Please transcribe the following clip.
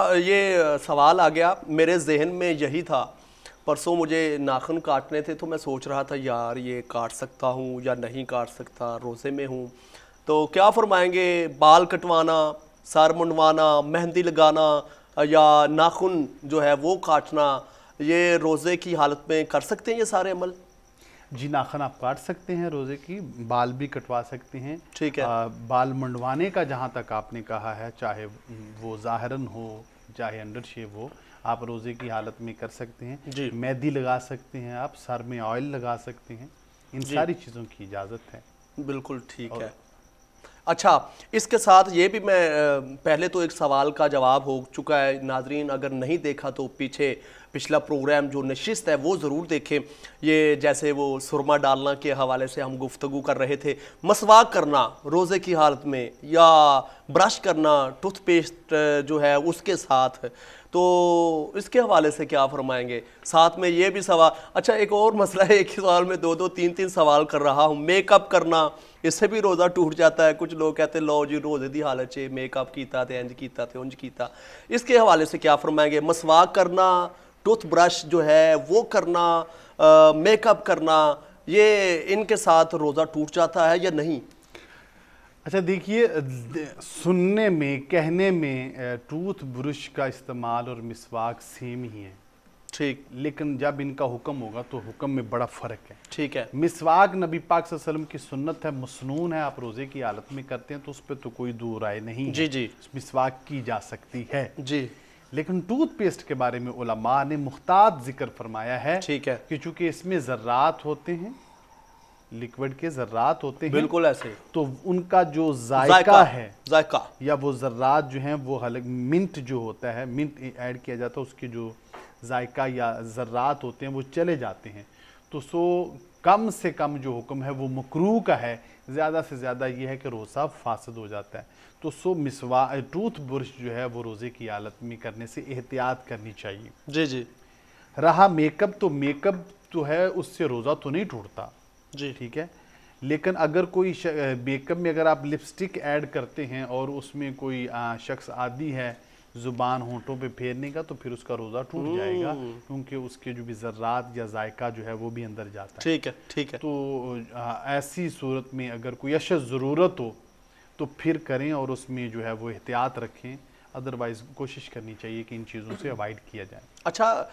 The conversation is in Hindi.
ये सवाल आ गया मेरे जहन में यही था परसों मुझे नाखून काटने थे तो मैं सोच रहा था यार ये काट सकता हूँ या नहीं काट सकता रोज़े में हूँ तो क्या फरमाएंगे बाल कटवाना सर मुंडवाना मेहंदी लगाना या नाखून जो है वो काटना ये रोज़े की हालत में कर सकते हैं ये सारे अमल जी नाखन आप काट सकते हैं रोज़े की बाल भी कटवा सकते हैं ठीक है आ, बाल मंडवाने का जहाँ तक आपने कहा है चाहे वो ज़ाहरन हो चाहे अंडर शेव हो आप रोज़े की हालत में कर सकते हैं जी मैदी लगा सकते हैं आप सर में ऑयल लगा सकते हैं इन सारी चीज़ों की इजाज़त है बिल्कुल ठीक है अच्छा इसके साथ ये भी मैं पहले तो एक सवाल का जवाब हो चुका है नाजरीन अगर नहीं देखा तो पीछे पिछला प्रोग्राम जो नशिस्त है वो ज़रूर देखें ये जैसे वो सुरमा डालना के हवाले से हम गुफ्तु कर रहे थे मसवाक करना रोज़े की हालत में या ब्रश करना टूथपेस्ट जो है उसके साथ तो इसके हवाले से क्या फरमाएंगे साथ में ये भी सवाल अच्छा एक और मसला है एक ही सवाल में दो दो तीन तीन सवाल कर रहा हूँ मेकअप करना इससे भी रोज़ा टूट जाता है कुछ लोग कहते हैं लो जी रोज़े की हालत है मेकअप किया था इंज किया था उंज किया इसके हवाले से क्या फरमाएंगे मसवाक करना टूथब्रश जो है वो करना मेकअप करना ये इनके साथ रोज़ा टूट जाता है या नहीं अच्छा देखिए सुनने में कहने में टूथ ब्रश का इस्तेमाल और मिसवाक सेम ही है ठीक लेकिन जब इनका हुक्म होगा तो हुक्म में बड़ा फ़र्क है ठीक है मिसवाक नबी पाक वसल्लम की सुन्नत है मसनून है आप रोज़े की हालत में करते हैं तो उस पर तो कोई दो राय नहीं जी जी मिसवाक की जा सकती है जी लेकिन टूथपेस्ट के बारे में उलमा ने मुख्तार जिक्र फरमाया है ठीक है कि चूंकि इसमें ज़र्रात होते हैं लिक्विड के जर्रात होते हैं बिल्कुल ऐसे तो उनका जो जायका, है जायका या वो जर्रात जो हैं वो हलक मिंट जो होता है मिंट ऐड किया जाता है उसके जो जायका या जर्रात होते हैं वो चले जाते हैं तो सो कम से कम जो हुक्म है वो मकरू का है ज़्यादा से ज़्यादा ये है कि रोज़ा फासद हो जाता है तो सो मिसवा टूथ ब्रश जो है वो रोज़े की हालत में करने से एहतियात करनी चाहिए जी जी रहा मेकअप तो मेकअप तो है उससे रोज़ा तो नहीं टूटता जी ठीक है लेकिन अगर कोई मेकअप में अगर आप लिपस्टिक ऐड करते हैं और उसमें कोई शख्स आदि है ज़ुबान होंठों पे फेरने का तो फिर उसका रोज़ा टूट हम्म। जाएगा क्योंकि उसके जो भी ज़र्रात या जायका जो है वो भी अंदर जाता है ठीक है ठीक है तो आ, ऐसी सूरत में अगर कोई अश ज़रूरत हो तो फिर करें और उसमें जो है वो एहतियात रखें अदरवाइज़ कोशिश करनी चाहिए कि इन चीज़ों से अवॉइड किया जाए अच्छा